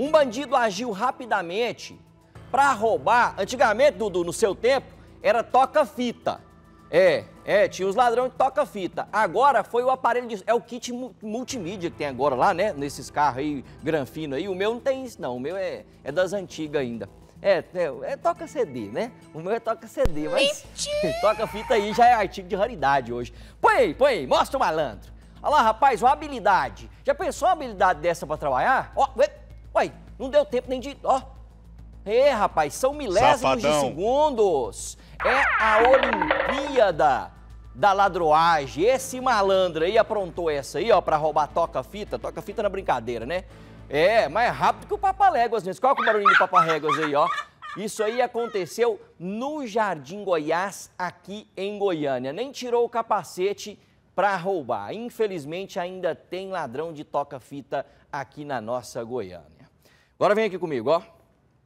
Um bandido agiu rapidamente para roubar. Antigamente, Dudu, no seu tempo, era toca-fita. É, é, tinha os ladrões de toca-fita. Agora foi o aparelho de. É o kit multimídia que tem agora lá, né? Nesses carros aí, granfino aí. O meu não tem isso, não. O meu é, é das antigas ainda. É, é, é toca CD, né? O meu é toca CD, mas. toca fita aí já é artigo de raridade hoje. Põe aí, põe aí, mostra o malandro. Olha lá, rapaz, uma habilidade. Já pensou uma habilidade dessa pra trabalhar? Ó, oh, Uai, não deu tempo nem de. Ó. É, rapaz, são milésimos Safadão. de segundos. É a Olimpíada da ladroagem. Esse malandro aí aprontou essa aí, ó, pra roubar toca-fita. Toca-fita na brincadeira, né? É, mais rápido que o Léguas mesmo. Qual é o barulhinho do Léguas aí, ó? Isso aí aconteceu no Jardim Goiás, aqui em Goiânia. Nem tirou o capacete para roubar. Infelizmente, ainda tem ladrão de toca-fita aqui na nossa Goiânia. Agora vem aqui comigo, ó.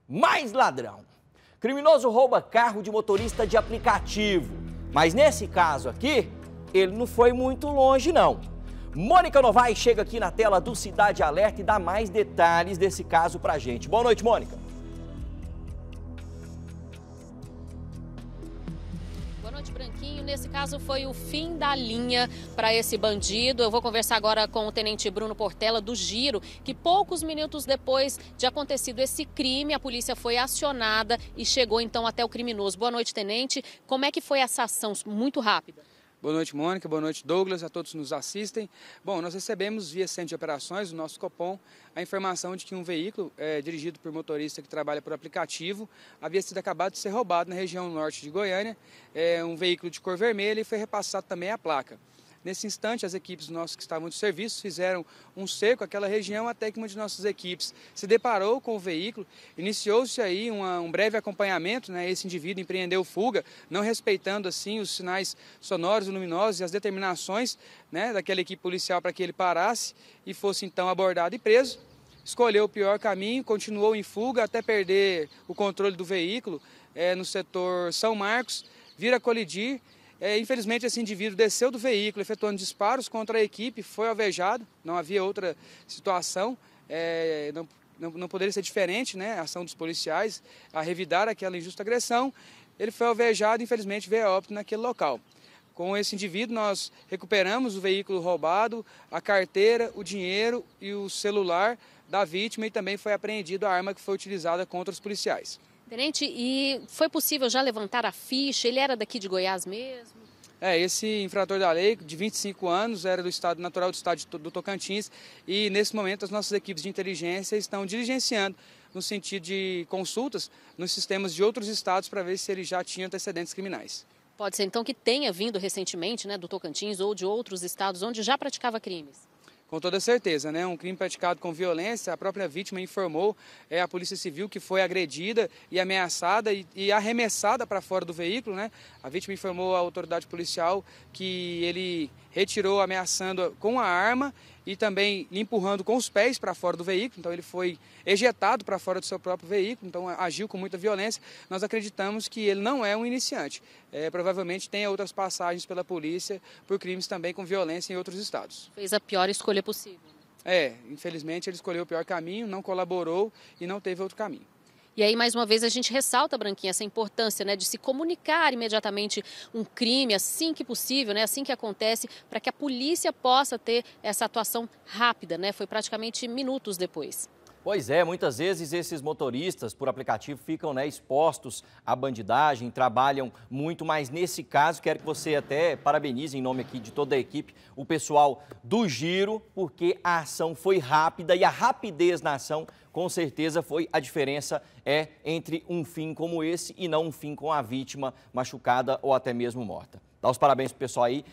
Mais ladrão. Criminoso rouba carro de motorista de aplicativo. Mas nesse caso aqui, ele não foi muito longe, não. Mônica Novaes chega aqui na tela do Cidade Alerta e dá mais detalhes desse caso pra gente. Boa noite, Mônica. nesse caso, foi o fim da linha para esse bandido. Eu vou conversar agora com o tenente Bruno Portela do Giro, que poucos minutos depois de acontecido esse crime, a polícia foi acionada e chegou então até o criminoso. Boa noite, tenente. Como é que foi essa ação muito rápida? Boa noite, Mônica. Boa noite, Douglas. A todos que nos assistem. Bom, nós recebemos via centro de operações, o nosso Copom, a informação de que um veículo é, dirigido por motorista que trabalha por aplicativo havia sido acabado de ser roubado na região norte de Goiânia. É um veículo de cor vermelha e foi repassado também a placa. Nesse instante, as equipes nossas que estavam de serviço fizeram um cerco àquela região até que uma de nossas equipes se deparou com o veículo. Iniciou-se aí uma, um breve acompanhamento, né? esse indivíduo empreendeu fuga, não respeitando assim os sinais sonoros e luminosos e as determinações né, daquela equipe policial para que ele parasse e fosse então abordado e preso escolheu o pior caminho, continuou em fuga até perder o controle do veículo é, no setor São Marcos, vir a colidir é, infelizmente, esse indivíduo desceu do veículo, efetuando disparos contra a equipe, foi alvejado, não havia outra situação, é, não, não, não, poderia ser diferente né, a ação dos policiais a revidar aquela injusta agressão. Ele foi alvejado, infelizmente, veio a óbito naquele local. Com esse indivíduo, nós recuperamos o veículo roubado, a carteira, o dinheiro e o celular da vítima e também foi apreendida a arma que foi utilizada contra os policiais. Tenente, e foi possível já levantar a ficha? Ele era daqui de Goiás mesmo? É, esse infrator da lei, de 25 anos, era do estado natural do estado do Tocantins e, nesse momento, as nossas equipes de inteligência estão diligenciando no sentido de consultas nos sistemas de outros estados para ver se ele já tinha antecedentes criminais. Pode ser, então, que tenha vindo recentemente né, do Tocantins ou de outros estados onde já praticava crimes? com toda certeza, né? Um crime praticado com violência. A própria vítima informou é, a Polícia Civil que foi agredida e ameaçada e, e arremessada para fora do veículo, né? A vítima informou a autoridade policial que ele retirou ameaçando com a arma e também empurrando com os pés para fora do veículo. Então ele foi ejetado para fora do seu próprio veículo, então agiu com muita violência. Nós acreditamos que ele não é um iniciante. É, provavelmente tem outras passagens pela polícia por crimes também com violência em outros estados. Fez a pior escolha possível. Né? É, infelizmente ele escolheu o pior caminho, não colaborou e não teve outro caminho. E aí, mais uma vez, a gente ressalta, Branquinha, essa importância né, de se comunicar imediatamente um crime assim que possível, né, assim que acontece, para que a polícia possa ter essa atuação rápida. Né? Foi praticamente minutos depois. Pois é, muitas vezes esses motoristas por aplicativo ficam né, expostos à bandidagem, trabalham muito, mas nesse caso quero que você até parabenize em nome aqui de toda a equipe o pessoal do Giro, porque a ação foi rápida e a rapidez na ação com certeza foi a diferença é entre um fim como esse e não um fim com a vítima machucada ou até mesmo morta. Dá os parabéns pro pessoal aí